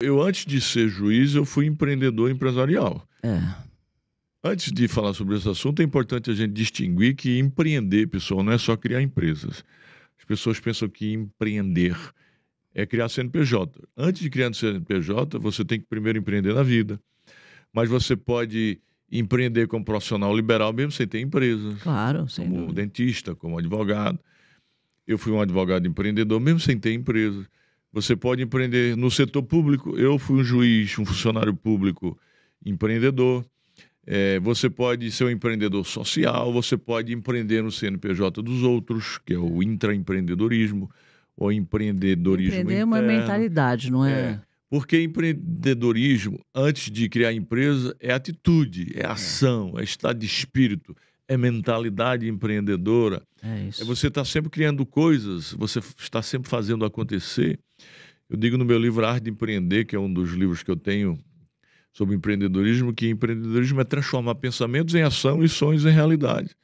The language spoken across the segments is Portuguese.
Eu, antes de ser juiz, eu fui empreendedor empresarial. É. Antes de falar sobre esse assunto, é importante a gente distinguir que empreender, pessoal, não é só criar empresas. As pessoas pensam que empreender é criar CNPJ. Antes de criar um CNPJ, você tem que primeiro empreender na vida. Mas você pode empreender como profissional liberal mesmo sem ter empresa. Claro, sem Como dúvida. dentista, como advogado. Eu fui um advogado empreendedor mesmo sem ter empresa. Você pode empreender no setor público. Eu fui um juiz, um funcionário público empreendedor. É, você pode ser um empreendedor social, você pode empreender no CNPJ dos outros, que é o intraempreendedorismo, ou empreendedorismo. Empreender interno. é uma mentalidade, não é? é? Porque empreendedorismo, antes de criar empresa, é atitude, é, é ação, é estado de espírito, é mentalidade empreendedora. É isso. É você está sempre criando coisas, você está sempre fazendo acontecer. Eu digo no meu livro Arte de Empreender, que é um dos livros que eu tenho sobre empreendedorismo, que empreendedorismo é transformar pensamentos em ação e sonhos em realidade.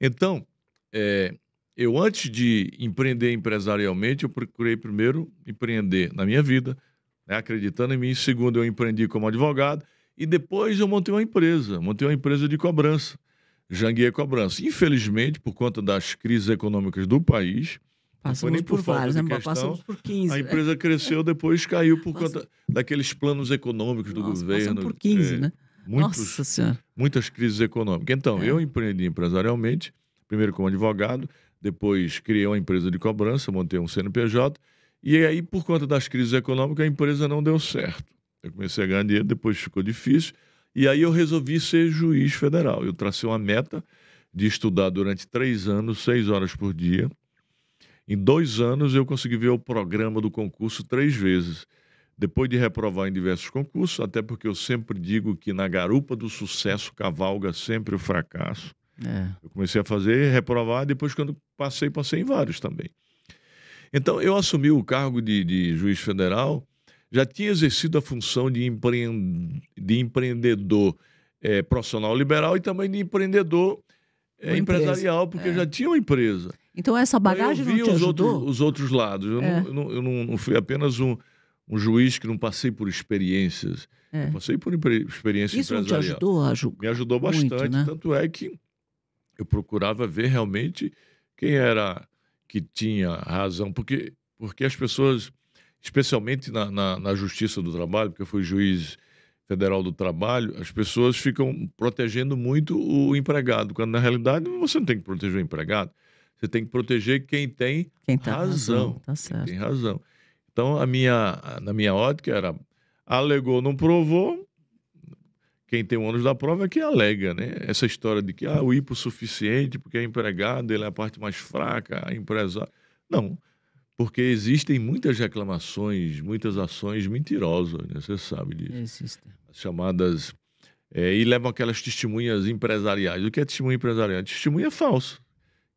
Então, é, eu antes de empreender empresarialmente, eu procurei primeiro empreender na minha vida, né, acreditando em mim. Segundo, eu empreendi como advogado. E depois eu montei uma empresa, montei uma empresa de cobrança a Cobrança. Infelizmente, por conta das crises econômicas do país, passamos foi nem por, por falta vários, de né? questão, passamos por 15. A né? empresa é. cresceu, depois caiu por Passa... conta daqueles planos econômicos do Nossa, governo. por 15, é, né? Muitos, Nossa Senhora. Muitas crises econômicas. Então, é. eu empreendi empresarialmente, primeiro como advogado, depois criei uma empresa de cobrança, montei um CNPJ, e aí, por conta das crises econômicas, a empresa não deu certo. Eu comecei a ganhar dinheiro, depois ficou difícil. E aí eu resolvi ser juiz federal. Eu tracei uma meta de estudar durante três anos, seis horas por dia. Em dois anos eu consegui ver o programa do concurso três vezes. Depois de reprovar em diversos concursos, até porque eu sempre digo que na garupa do sucesso cavalga sempre o fracasso. É. Eu comecei a fazer, reprovar, depois quando passei, passei em vários também. Então eu assumi o cargo de, de juiz federal já tinha exercido a função de, empre... de empreendedor é, profissional liberal e também de empreendedor é, empresarial, porque é. já tinha uma empresa. Então essa então, bagagem eu vi não te os ajudou? Outros, os outros lados. Eu, é. não, eu, não, eu não, fui apenas um, um, juiz que não passei por experiências. É. Eu passei por experiência Isso empresarial. Isso te ajudou, Me ajudou bastante. Muito, né? Tanto é que eu procurava ver realmente quem era que tinha razão. Porque, porque as pessoas especialmente na, na, na Justiça do Trabalho, porque eu fui juiz Federal do Trabalho, as pessoas ficam protegendo muito o empregado, quando na realidade você não tem que proteger o empregado, você tem que proteger quem tem quem tá razão. razão. Tá tem razão. Então, a minha, na minha ótica era alegou, não provou, quem tem o ônus da prova é quem alega, né? Essa história de que ah, o ipo suficiente porque é empregado, ele é a parte mais fraca, a empresário. Não, porque existem muitas reclamações, muitas ações mentirosas, né? você sabe disso. Existem. As chamadas. É, e levam aquelas testemunhas empresariais. O que é testemunha empresarial? Testemunha falsa,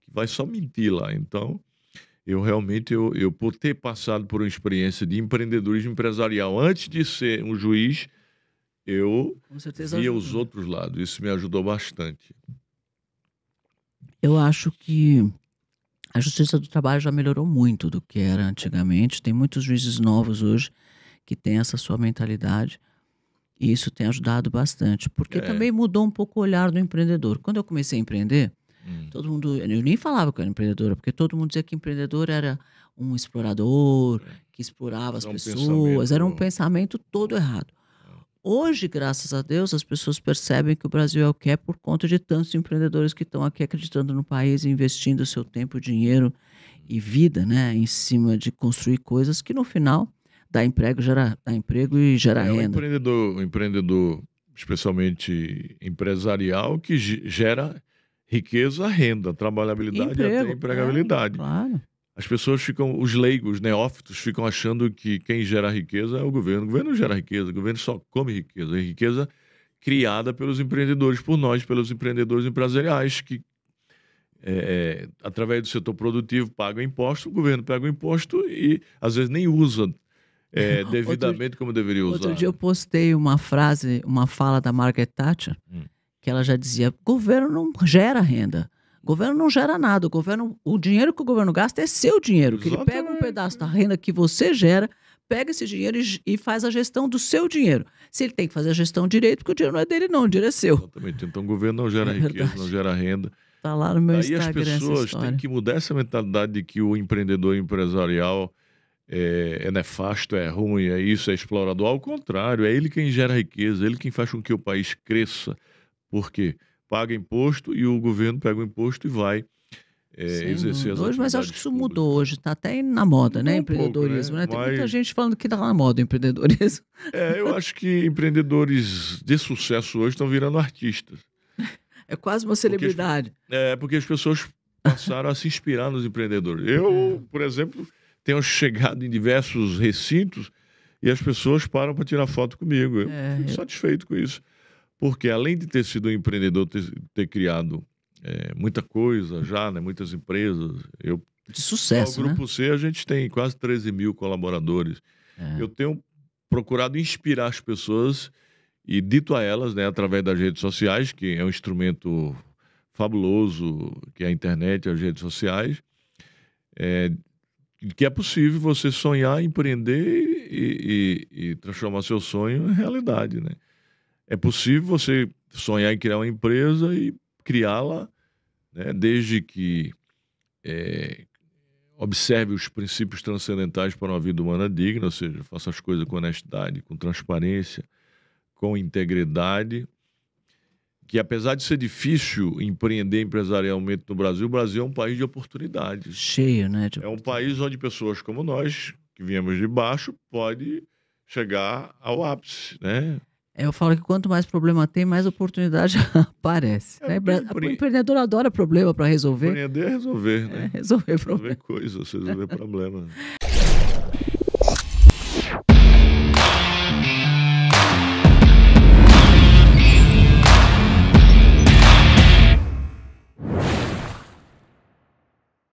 que vai só mentir lá. Então, eu realmente, eu, eu por ter passado por uma experiência de empreendedorismo empresarial antes de ser um juiz, eu via os outros lados. Isso me ajudou bastante. Eu acho que a Justiça do Trabalho já melhorou muito do que era antigamente. Tem muitos juízes novos hoje que têm essa sua mentalidade. E isso tem ajudado bastante, porque é. também mudou um pouco o olhar do empreendedor. Quando eu comecei a empreender, hum. todo mundo, eu nem falava que eu era empreendedora, porque todo mundo dizia que empreendedor era um explorador, é. que explorava era as um pessoas, era um pensamento todo errado. Hoje, graças a Deus, as pessoas percebem que o Brasil é o que é por conta de tantos empreendedores que estão aqui acreditando no país, investindo seu tempo, dinheiro e vida, né, em cima de construir coisas que no final dá emprego, gera dá emprego e gera é um renda. Empreendedor, um empreendedor, especialmente empresarial, que gera riqueza, renda, trabalhabilidade emprego, e até é, empregabilidade. claro as pessoas ficam, os leigos, os neófitos, ficam achando que quem gera riqueza é o governo. O governo não gera riqueza, o governo só come riqueza. É riqueza criada pelos empreendedores, por nós, pelos empreendedores empresariais, que é, é, através do setor produtivo pagam imposto, o governo pega o imposto e às vezes nem usa é, devidamente outro, como deveria usar. Outro dia eu postei uma frase, uma fala da Margaret Thatcher, hum. que ela já dizia: governo não gera renda. O governo não gera nada. O, governo, o dinheiro que o governo gasta é seu dinheiro. Que ele pega um pedaço da renda que você gera, pega esse dinheiro e, e, faz a gestão do seu dinheiro. Se ele tem que fazer a gestão direito, porque o dinheiro não é dele, não, o dinheiro é seu. Exatamente. Então o governo não gera é riqueza, não gera renda. Está lá no meu Aí Instagram. Aí as pessoas têm que mudar essa mentalidade de que o empreendedor empresarial é, é, nefasto, é ruim, é isso, é explorador. Ao contrário, é ele quem gera riqueza, é ele quem faz com que o país cresça. Por quê? Porque paga imposto e o governo pega o imposto e vai é, é exercer as hoje, Mas acho que isso públicas. mudou hoje, está até na moda, né? Um empreendedorismo. Pouco, né? Né? Tem mas... muita gente falando que está na moda o empreendedorismo. É, eu acho que empreendedores de sucesso hoje estão virando artistas. É quase uma celebridade. Porque é, porque as pessoas passaram a se inspirar nos empreendedores. Eu, é. por exemplo, tenho chegado em diversos recintos e as pessoas param para tirar foto comigo. Eu é, fico satisfeito com isso porque além de ter sido um empreendedor, ter, ter criado é, muita coisa já, né, muitas empresas, eu de sucesso. No né? Grupo né? C a gente tem quase 13 mil colaboradores. É. Eu tenho procurado inspirar as pessoas e dito a elas, né, através das redes sociais, que é um instrumento fabuloso, que é a internet, as redes sociais, é, que é possível você sonhar, empreender e, e, e transformar seu sonho em realidade, né? é possível você sonhar em criar uma empresa e criá-la, né, desde que é, observe os princípios transcendentais para uma vida humana digna, ou seja, faça as coisas com honestidade, com transparência, com integridade. Que apesar de ser difícil empreender empresarialmente no Brasil, o Brasil é um país de oportunidades. Cheio, né? É um país onde pessoas como nós, que viemos de baixo, pode chegar ao ápice, né? É, eu falo que quanto mais problema tem, mais oportunidade aparece. É, né? bem, é o empreendedor adora problema para resolver. Empreender é resolver, né? É resolver problema. Resolver coisas, resolver problema.